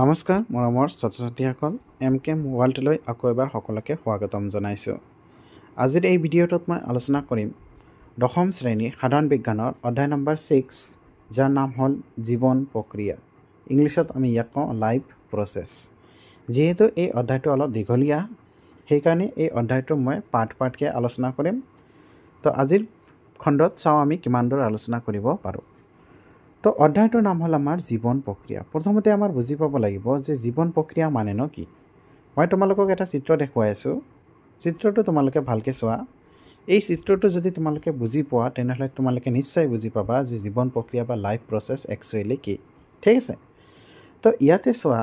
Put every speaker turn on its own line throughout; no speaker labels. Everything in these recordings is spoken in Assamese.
নমস্কাৰ মৰমৰ ছাত্ৰ ছাত্ৰীসকল এম কে মোবাইলটোলৈ আকৌ এবাৰ সকলোকে স্বাগতম জনাইছোঁ আজিৰ এই ভিডিঅ'টোত মই আলোচনা কৰিম দশম শ্ৰেণীৰ সাধাৰণ বিজ্ঞানৰ অধ্যায় নম্বৰ ছিক্স যাৰ নাম হ'ল জীৱন প্ৰক্ৰিয়া ইংলিছত আমি ইয়াক কওঁ লাইফ প্ৰচেছ যিহেতু এই অধ্যায়টো অলপ দীঘলীয়া সেইকাৰণে এই অধ্যায়টো মই পাঠ পাৰ্টকৈ আলোচনা কৰিম তো আজিৰ খণ্ডত চাওঁ আমি কিমান দূৰ আলোচনা কৰিব পাৰোঁ তো অধ্যায়টোৰ নাম হ'ল আমাৰ জীৱন প্ৰক্ৰিয়া প্ৰথমতে আমাৰ বুজি পাব লাগিব যে জীৱন প্ৰক্ৰিয়া মানেনো কি মই তোমালোকক এটা চিত্ৰ দেখুৱাই আছোঁ চিত্ৰটো তোমালোকে ভালকৈ চোৱা এই চিত্ৰটো যদি তোমালোকে বুজি পোৱা তেনেহ'লে তোমালোকে নিশ্চয় বুজি পাবা যে জীৱন প্ৰক্ৰিয়া বা লাইফ প্ৰচেছ একচুৱেলি কি ঠিক আছে তো ইয়াতে চোৱা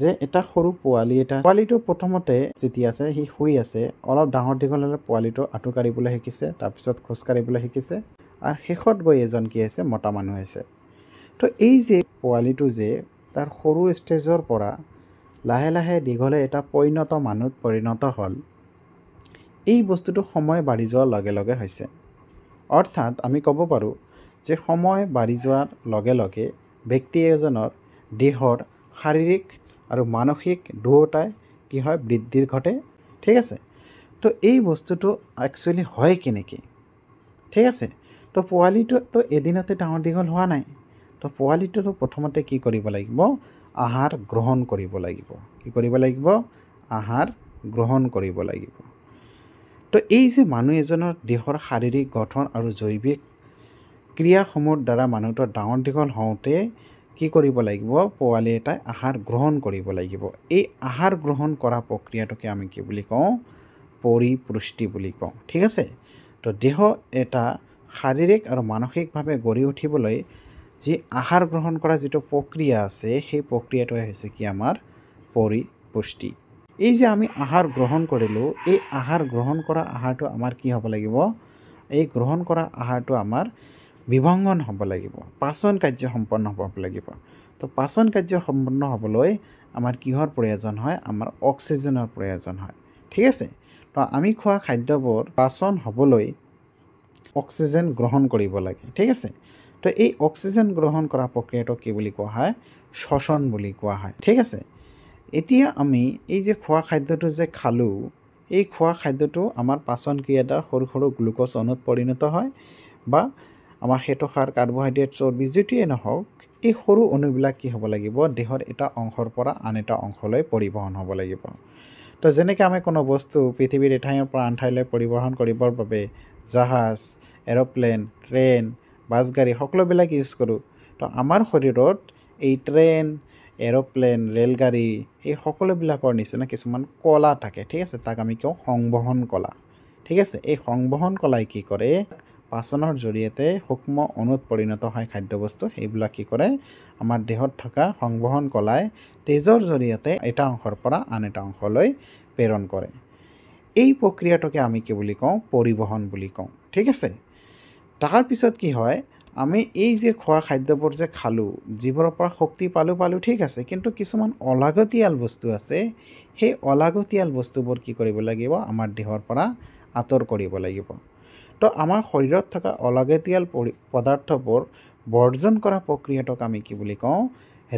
যে এটা সৰু পোৱালি এটা পোৱালিটো প্ৰথমতে যেতিয়া আছে সি শুই আছে অলপ ডাঙৰ দীঘল হ'লে পোৱালিটো আঁঠু কাঢ়িবলৈ শিকিছে তাৰপিছত খোজ কাঢ়িবলৈ শিকিছে আৰু শেষত গৈ এজন কি হৈছে মতা মানুহ হৈছে তো এই যে পোৱালিটো যে তাৰ সৰু ষ্টেজৰ পৰা লাহে লাহে দীঘলে এটা পৰিণত মানুহ পৰিণত হ'ল এই বস্তুটো সময় বাঢ়ি যোৱাৰ লগে লগে হৈছে অৰ্থাৎ আমি ক'ব পাৰোঁ যে সময় বাঢ়ি যোৱাৰ লগে লগে ব্যক্তি এজনৰ দেহৰ শাৰীৰিক আৰু মানসিক দুয়োটাই কি হয় বৃদ্ধিৰ ঘটে ঠিক আছে তো এই বস্তুটো একচুৱেলি হয় কেনেকৈ ঠিক আছে তো পোৱালিটোতো এদিনতে ডাঙৰ দীঘল হোৱা নাই তো পোৱালিটোতো প্ৰথমতে কি কৰিব লাগিব আহাৰ গ্ৰহণ কৰিব লাগিব কি কৰিব লাগিব আহাৰ গ্ৰহণ কৰিব লাগিব তো এই যে মানুহ এজনৰ দেহৰ শাৰীৰিক গঠন আৰু জৈৱিক ক্ৰিয়াসমূহৰ দ্বাৰা মানুহটো ডাঙৰ দীঘল হওঁতে কি কৰিব লাগিব পোৱালি এটাই আহাৰ গ্ৰহণ কৰিব লাগিব এই আহাৰ গ্ৰহণ কৰা প্ৰক্ৰিয়াটোকে আমি কি বুলি কওঁ পৰিপুষ্টি বুলি কওঁ ঠিক আছে তো দেহ এটা শাৰীৰিক আৰু মানসিকভাৱে গঢ়ি উঠিবলৈ যি আহাৰ গ্ৰহণ কৰা যিটো প্ৰক্ৰিয়া আছে সেই প্ৰক্ৰিয়াটোৱে হৈছে কি আমাৰ পৰিপুষ্টি এই যে আমি আহাৰ গ্ৰহণ কৰিলোঁ এই আহাৰ গ্ৰহণ কৰা আহাৰটো আমাৰ কি হ'ব লাগিব এই গ্ৰহণ কৰা আহাৰটো আমাৰ বিভংগন হ'ব লাগিব পাচন কাৰ্য সম্পন্ন হ'ব লাগিব তো পাচন কাৰ্য সম্পন্ন হ'বলৈ আমাৰ কিহৰ প্ৰয়োজন হয় আমাৰ অক্সিজেনৰ প্ৰয়োজন হয় ঠিক আছে তো আমি খোৱা খাদ্যবোৰ পাচন হ'বলৈ অক্সিজেন গ্ৰহণ কৰিব লাগে ঠিক আছে তো এই অক্সিজেন গ্ৰহণ কৰা প্ৰক্ৰিয়াটো কি বুলি কোৱা হয় শ্বচন বুলি কোৱা হয় ঠিক আছে এতিয়া আমি এই যে খোৱা খাদ্যটো যে খালোঁ এই খোৱা খাদ্যটো আমাৰ পাচন ক্ৰিয়াটাৰ সৰু সৰু গ্লুক'জ অনুত পৰিণত হয় বা আমাৰ হেতুসাৰ কাৰ্বহাইড্ৰেট চৰ্বি যিটোৱে নহওক এই সৰু অনুবিলাক কি হ'ব লাগিব দেহৰ এটা অংশৰ পৰা আন এটা অংশলৈ পৰিবহণ হ'ব লাগিব তো যেনেকৈ আমি কোনো বস্তু পৃথিৱীৰ এঠাইৰ পৰা আন ঠাইলৈ পৰিবহণ কৰিবৰ বাবে জাহাজ এৰ'প্লেন ট্ৰেইন বাছ গাড়ী সকলোবিলাক ইউজ কৰোঁ তো আমাৰ শৰীৰত এই ট্ৰেইন এৰ'প্লেন ৰে'লগাড়ী এই সকলোবিলাকৰ নিচিনা কিছুমান কলা থাকে ঠিক আছে তাক আমি কওঁ সংবহন কলা ঠিক আছে এই সংবহন কলাই কি কৰে পাচনৰ জৰিয়তে সূক্ষ্ম অনুত পৰিণত হয় খাদ্যবস্তু সেইবিলাক কি কৰে আমাৰ দেহত থকা সংবহন কলাই তেজৰ জৰিয়তে এটা অংশৰ পৰা আন এটা অংশলৈ প্ৰেৰণ কৰে এই প্ৰক্ৰিয়াটোকে আমি কি বুলি কওঁ পৰিবহণ বুলি কওঁ ঠিক আছে তাৰ পিছত কি হয় আমি এই যে খোৱা খাদ্যবোৰ যে খালোঁ যিবোৰৰ পৰা শক্তি পালোঁ পালোঁ ঠিক আছে কিন্তু কিছুমান অলাগতিয়াল বস্তু আছে সেই অলাগতিয়াল বস্তুবোৰ কি কৰিব লাগিব আমাৰ দেহৰ পৰা আঁতৰ কৰিব লাগিব তো আমাৰ শৰীৰত থকা অলাগতিয়াল পদাৰ্থবোৰ বৰ্জন কৰা প্ৰক্ৰিয়াটোক আমি কি বুলি কওঁ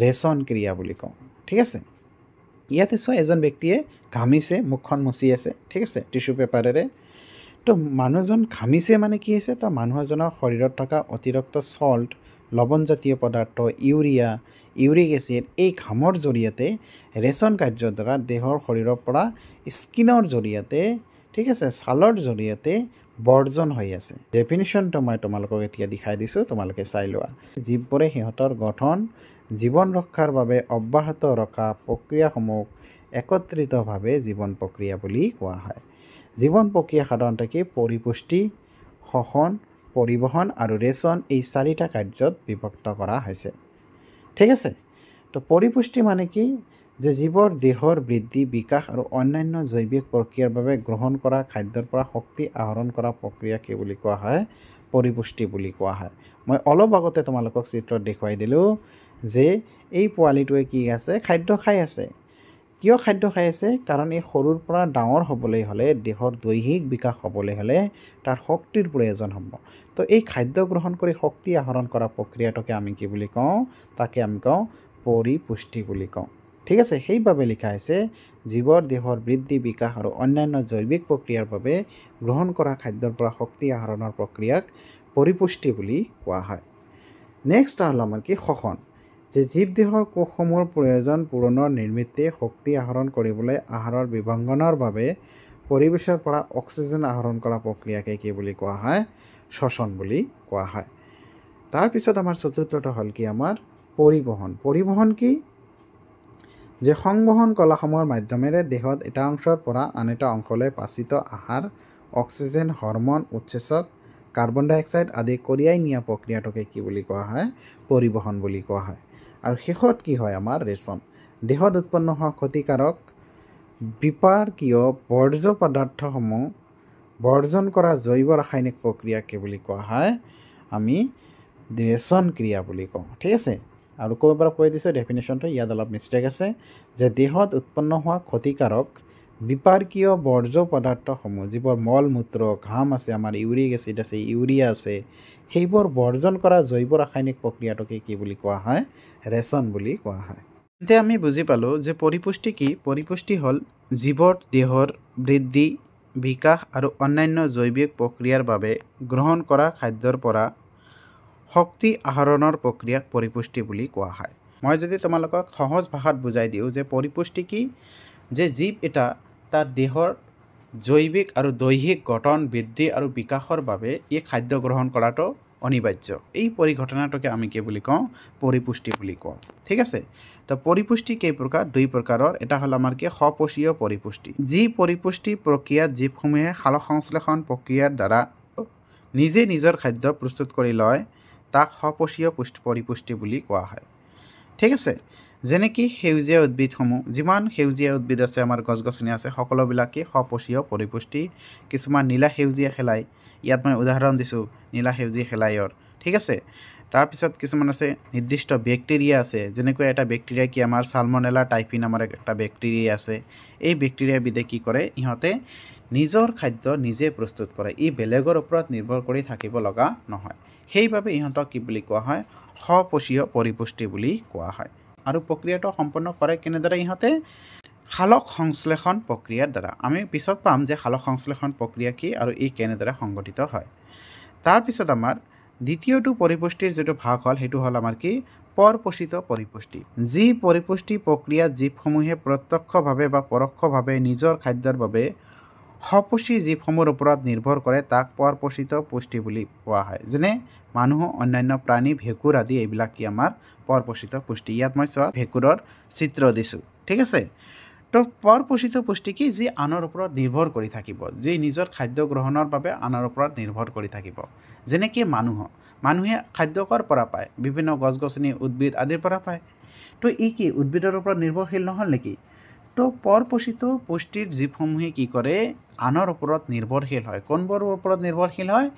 ৰেচন ক্ৰিয়া বুলি কওঁ ঠিক আছে ইয়াতে চ এজন ব্যক্তিয়ে ঘামিছে মুখখন মুচি আছে ঠিক আছে টিছু পেপাৰেৰে তো মানুহজন ঘামিছে মানে কি হৈছে তাৰ মানুহ এজনৰ শৰীৰত থকা অতিৰিক্ত চল্ট লৱণজাতীয় পদাৰ্থ ইউৰিয়া ইউৰিক এচিড এই ঘামৰ জৰিয়তে ৰেচন কাৰ্যৰ দ্বাৰা দেহৰ শৰীৰৰ পৰা স্কিনৰ জৰিয়তে ঠিক আছে ছালৰ জৰিয়তে বৰ্জন হৈ আছে ডেফিনেশ্যনটো মই তোমালোকক এতিয়া দেখাই দিছোঁ তোমালোকে চাই লোৱা যিবোৰে সিহঁতৰ গঠন জীৱন ৰক্ষাৰ বাবে অব্যাহত ৰখা প্ৰক্ৰিয়াসমূহ একত্ৰিতভাৱে জীৱন প্ৰক্ৰিয়া বুলি কোৱা হয় জীৱন প্ৰক্ৰিয়া সাধাৰণতে কি পৰিপুষ্টি শোষণ পৰিবহণ আৰু ৰেচন এই চাৰিটা কাৰ্যত বিভক্ত কৰা হৈছে ঠিক আছে তো পৰিপুষ্টি মানে কি যে জীৱৰ দেহৰ বৃদ্ধি বিকাশ আৰু অন্যান্য জৈৱিক প্ৰক্ৰিয়াৰ বাবে গ্ৰহণ কৰা খাদ্যৰ পৰা শক্তি আহৰণ কৰা প্ৰক্ৰিয়া কি বুলি কোৱা হয় পৰিপুষ্টি বুলি কোৱা হয় মই অলপ আগতে তোমালোকক চিত্ৰত দেখুৱাই দিলোঁ যে এই পোৱালিটোৱে কি আছে খাদ্য খাই আছে কিয় খাদ্য খাই আছে কাৰণ এই সৰুৰ পৰা ডাঙৰ হ'বলৈ হ'লে দেহৰ দৈহিক বিকাশ হ'বলৈ হ'লে তাৰ শক্তিৰ প্ৰয়োজন হ'ব তো এই খাদ্য গ্ৰহণ কৰি শক্তি আহৰণ কৰা প্ৰক্ৰিয়াটোকে আমি কি বুলি কওঁ তাকে আমি কওঁ পৰিপুষ্টি বুলি কওঁ ঠিক আছে সেইবাবে লিখা হৈছে জীৱৰ দেহৰ বৃদ্ধি বিকাশ আৰু অন্যান্য জৈৱিক প্ৰক্ৰিয়াৰ বাবে গ্ৰহণ কৰা খাদ্যৰ পৰা শক্তি আহৰণৰ প্ৰক্ৰিয়াক পৰিপুষ্টি বুলি কোৱা হয় নেক্সট হ'ল আমাৰ কি শোষণ যে জীৱ দেহৰ কোষসমূহৰ প্ৰয়োজন পূৰণৰ নিৰ্মিত্তে শক্তি আহৰণ কৰিবলৈ আহাৰৰ বিভংগনৰ বাবে পৰিৱেশৰ পৰা অক্সিজেন আহৰণ কৰা প্ৰক্ৰিয়াকে কি বুলি কোৱা হয় শ্বচন বুলি কোৱা হয় তাৰপিছত আমাৰ চতুৰ্থটো হ'ল কি আমাৰ পৰিবহণ পৰিবহণ কি যে সংবহন কলাসমূহৰ মাধ্যমেৰে দেহত এটা অংশৰ পৰা আন এটা অংশলৈ পাচিত আহাৰ অক্সিজেন হৰমন উচ্ছেচক কাৰ্বন ডাই অক্সাইড আদি কঢ়িয়াই নিয়া প্ৰক্ৰিয়াটোকে কি বুলি কোৱা হয় পৰিবহণ বুলি কোৱা হয় আৰু শেষত কি হয় আমাৰ ৰেচন দেহত উৎপন্ন হোৱা ক্ষতিকাৰক বিপাৰ্কীয় বৰ্জ্য পদাৰ্থসমূহ বৰ্জন কৰা জৈৱ ৰাসায়নিক প্ৰক্ৰিয়াকে বুলি কোৱা হয় আমি ৰেচন ক্ৰিয়া বুলি কওঁ ঠিক আছে আৰু ক'ৰ পৰা কৈ দিছে ডেফিনেশ্যনটো ইয়াত অলপ মিষ্টেক আছে যে দেহত উৎপন্ন হোৱা ক্ষতিকাৰক বিপাৰ্কীয় বৰ্জ্য পদাৰ্থসমূহ যিবোৰ মল মূত্ৰ ঘাম আছে আমাৰ ইউৰিক এচিড আছে ইউৰিয়া আছে সেইবোৰ বৰ্জন কৰা জৈৱ ৰাসায়নিক প্ৰক্ৰিয়াটোকে কি বুলি কোৱা হয় ৰেচন বুলি কোৱা হয় এতিয়া আমি বুজি পালোঁ যে পৰিপুষ্টি কি পৰিপুষ্টি হ'ল জীৱৰ দেহৰ বৃদ্ধি বিকাশ আৰু অন্যান্য জৈৱিক প্ৰক্ৰিয়াৰ বাবে গ্ৰহণ কৰা খাদ্যৰ পৰা শক্তি আহৰণৰ প্ৰক্ৰিয়াক পৰিপুষ্টি বুলি কোৱা হয় মই যদি তোমালোকক সহজ ভাষাত বুজাই দিওঁ যে পৰিপুষ্টি কি যে জীৱ এটা তাৰ দেহৰ জৈৱিক আৰু দৈহিক গঠন বৃদ্ধি আৰু বিকাশৰ বাবে ই খাদ্য গ্ৰহণ কৰাটো অনিবাৰ্য এই পৰিঘটনাটোকে আমি কি বুলি কওঁ পৰিপুষ্টি বুলি কওঁ ঠিক আছে তো পৰিপুষ্টি কেই প্ৰকাৰ দুই প্ৰকাৰৰ এটা হ'ল আমাৰ কি সপোষীয় পৰিপুষ্টি যি পৰিপুষ্টি প্ৰক্ৰিয়াত জীৱসমূহে সংশ্লেষণ প্ৰক্ৰিয়াৰ দ্বাৰা নিজে নিজৰ খাদ্য প্ৰস্তুত কৰি লয় তাক সপোষীয় পুষ্টি পৰিপুষ্টি বুলি কোৱা হয় ঠিক আছে যে নেকি সেউজীয়া উদ্ভিদসমূহ যিমান সেউজীয়া উদ্ভিদ আছে আমাৰ গছ গছনি আছে সকলোবিলাকেই সপচীয় পৰিপুষ্টি কিছুমান নীলা সেউজীয়া শেলাই ইয়াত মই উদাহৰণ দিছোঁ নীলা সেউজীয়া খেলাইৰ ঠিক আছে তাৰপিছত কিছুমান আছে নিৰ্দিষ্ট বেক্টেৰিয়া আছে যেনেকৈ এটা বেক্টেৰিয়া কি আমাৰ চালমনেলা টাইপি নামৰ এটা বেক্টেৰিয়া আছে এই বেক্টেৰিয়াবিধে কি কৰে ইহঁতে নিজৰ খাদ্য নিজে প্ৰস্তুত কৰে ই বেলেগৰ ওপৰত নিৰ্ভৰ কৰি থাকিব লগা নহয় সেইবাবে ইহঁতক কি বুলি কোৱা হয় সপচীয় পৰিপুষ্টি বুলি কোৱা হয় আৰু প্ৰক্ৰিয়াটো সম্পন্ন কৰে কেনেদৰে ইহঁতে শালক সংশ্লেষণ প্ৰক্ৰিয়াৰ দ্বাৰা আমি পিছত পাম যে শালক সংশ্লেষণ প্ৰক্ৰিয়া কি আৰু ই কেনেদৰে সংঘটিত হয় তাৰপিছত আমাৰ দ্বিতীয়টো পৰিপুষ্টিৰ যিটো ভাগ হ'ল সেইটো হ'ল আমাৰ কি পৰপোষিত পৰিপুষ্টি যি পৰিপুষ্টি প্ৰক্ৰিয়া জীৱসমূহে প্ৰত্যক্ষভাৱে বা পৰোক্ষভাৱে নিজৰ খাদ্যৰ বাবে সপুষ্টি জীৱসমূহৰ ওপৰত নিৰ্ভৰ কৰে তাক পৰপোষিত পুষ্টি বুলি কোৱা হয় যেনে মানুহ অন্যান্য প্ৰাণী ভেঁকুৰ আদি এইবিলাক কি আমাৰ পৰপোষিত পুষ্টি ইয়াত মই চোৱা ভেঁকুৰৰ চিত্ৰ দিছোঁ ঠিক আছে তো পৰপোষিত পুষ্টি কি যি আনৰ ওপৰত নিৰ্ভৰ কৰি থাকিব যি নিজৰ খাদ্য গ্ৰহণৰ বাবে আনৰ ওপৰত নিৰ্ভৰ কৰি থাকিব যেনেকৈ মানুহ মানুহে খাদ্যকৰ পৰা পায় বিভিন্ন গছ গছনি উদ্ভিদ আদিৰ পৰা পায় তো ই কি উদ্ভিদৰ ওপৰত নিৰ্ভৰশীল নহ'ল নেকি তো পৰপোষিত পুষ্টিৰ জীৱসমূহে কি কৰে আনৰ ওপৰত নিৰ্ভৰশীল হয় কোনবোৰৰ ওপৰত নিৰ্ভৰশীল হয়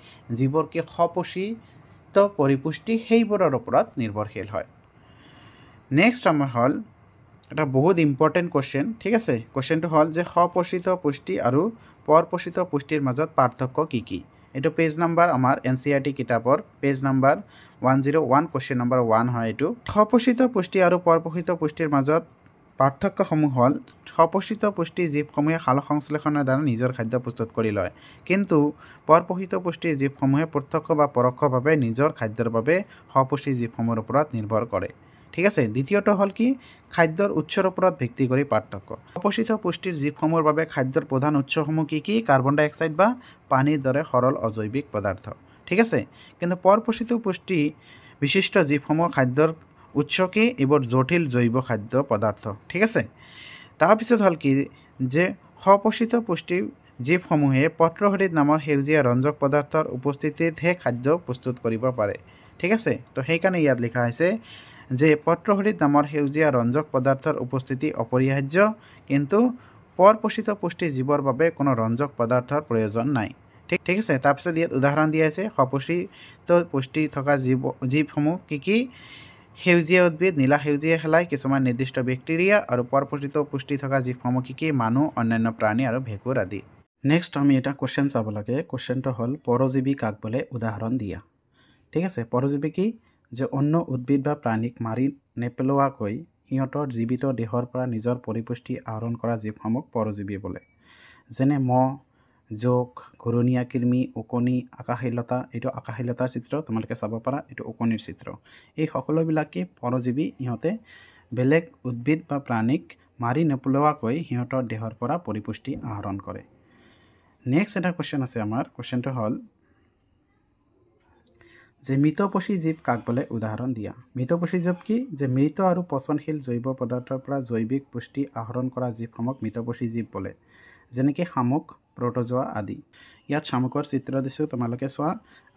যিবোৰ কি সপোষিত পৰিপুষ্টি সেইবোৰৰ ওপৰত নিৰ্ভৰশীল হয় নেক্সট আমাৰ হ'ল এটা বহুত ইম্পৰ্টেণ্ট কুৱেশ্যন ঠিক আছে কুৱেশ্যনটো হ'ল যে সপোষিত পুষ্টি আৰু পৰপোষিত পুষ্টিৰ মাজত পাৰ্থক্য কি কি এইটো পেজ নম্বৰ আমাৰ এন চি আৰ টি কিতাপৰ page number one zero' one question number one হয় এইটো সপোষিত পুষ্টি আৰু পৰপোষিত পুষ্টিৰ মাজত পাৰ্থক্যসমূহ হ'ল স্বপোষিত পুষ্টিৰ জীৱসমূহে সালসংশ্লেষণৰ দ্বাৰা নিজৰ খাদ্য প্ৰস্তুত কৰি লয় কিন্তু পৰপোষিত পুষ্টিৰ জীৱসমূহে প্ৰত্যক্ষ বা পৰোক্ষভাৱে নিজৰ খাদ্যৰ বাবে সপুষ্টি জীৱসমূহৰ ওপৰত নিৰ্ভৰ কৰে ঠিক আছে দ্বিতীয়টো হ'ল কি খাদ্যৰ উৎসৰ ওপৰত ভিত্তি কৰি পাৰ্থক্য অপোষিত পুষ্টিৰ জীৱসমূহৰ বাবে খাদ্যৰ প্ৰধান উৎসসমূহ কি কি কাৰ্বন ডাইঅক্সাইড বা পানীৰ দৰে সৰল অজৈৱিক পদাৰ্থ ঠিক আছে কিন্তু পৰপোষিত পুষ্টি বিশিষ্ট জীৱসমূহ খাদ্যৰ উৎস এইবোৰ জটিল জৈৱ খাদ্য পদাৰ্থ ঠিক আছে তাৰপিছত হ'ল কি যে সপোষিত পুষ্টি জীৱসমূহে পত্ৰহৰিত নামৰ সেউজীয়া ৰঞ্জক পদাৰ্থৰ উপস্থিতিতহে খাদ্য প্ৰস্তুত কৰিব পাৰে ঠিক আছে তো সেইকাৰণে ইয়াত লিখা হৈছে যে পত্ৰহৰিত নামৰ সেউজীয়া ৰঞ্জক পদাৰ্থৰ উপস্থিতি অপৰিহাৰ্য কিন্তু পৰপোষিত পুষ্টি জীৱৰ বাবে কোনো ৰঞ্জক পদাৰ্থৰ প্ৰয়োজন নাই ঠিক ঠিক আছে তাৰপিছত ইয়াত উদাহৰণ দিয়া হৈছে সপোষিত পুষ্টি থকা জীৱ জীৱসমূহ কি কি সেউজীয়া উদ্ভিদ নীলা সেউজীয়া শেলাই কিছুমান নিৰ্দিষ্ট বেক্টেৰিয়া আৰু পৰপৰ্যিত পুষ্টি থকা জীৱসমুখী মানুহ অন্যান্য প্ৰাণী আৰু ভেঁকুৰ আদি নেক্সট আমি এটা কুৱেশ্যন চাব লাগে কুৱেশ্যনটো হ'ল পৰজীৱী কাক বোলে উদাহৰণ দিয়া ঠিক আছে পৰজীৱী কি যে অন্য উদ্ভিদ বা প্ৰাণীক মাৰি নেপেলোৱাকৈ সিহঁতৰ জীৱিত দেহৰ পৰা নিজৰ পৰিপুষ্টি আহৰণ কৰা জীৱসমূহ পৰজীৱী বোলে যেনে মহ জোক ঘূৰণীয়া কৃমি ওকণি আকাশীলতা এইটো আকাশীলতাৰ চিত্ৰ তোমালোকে চাব পাৰা এইটো ওকণিৰ চিত্ৰ এই সকলোবিলাকে পৰজীৱী ইহঁতে বেলেগ উদ্ভিদ বা প্ৰাণীক মাৰি নোপোলোৱাকৈ সিহঁতৰ দেহৰ পৰা পৰিপুষ্টি আহৰণ কৰে নেক্সট এটা কুৱেশ্যন আছে আমাৰ কুৱেশ্যনটো হ'ল যে মৃতপচী জীৱ কাক বোলে উদাহৰণ দিয়া মৃতপচী জীৱ কি যে মৃত আৰু পচনশীল জৈৱ পদাৰ্থৰ পৰা জৈৱিক পুষ্টি আহৰণ কৰা জীৱসমূহক মৃতপচী জীৱ বোলে যেনেকে শামুক প্ৰটজোৱা আদি ইয়াত শামুকৰ চিত্ৰ দিছোঁ তোমালোকে চোৱা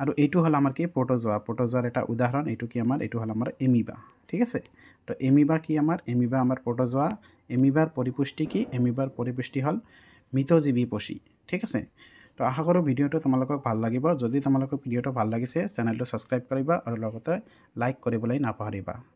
আৰু এইটো হ'ল আমাৰ কি প্ৰটজোৱা প্ৰটজোৱাৰ এটা উদাহৰণ এইটো কি আমাৰ এইটো হ'ল আমাৰ এমিবা ঠিক আছে তো এমিবা কি আমাৰ এমিবা আমাৰ প্ৰটজোৱা এমিবাৰ পৰিপুষ্টি কি এমিবাৰ পৰিপুষ্টি হ'ল মৃতজীৱী পচি ঠিক আছে তো আশা কৰোঁ ভিডিঅ'টো তোমালোকক ভাল লাগিব যদি তোমালোকৰ ভিডিঅ'টো ভাল লাগিছে চেনেলটো ছাবস্ক্ৰাইব কৰিবা আৰু লগতে লাইক কৰিবলৈ নাপাহৰিবা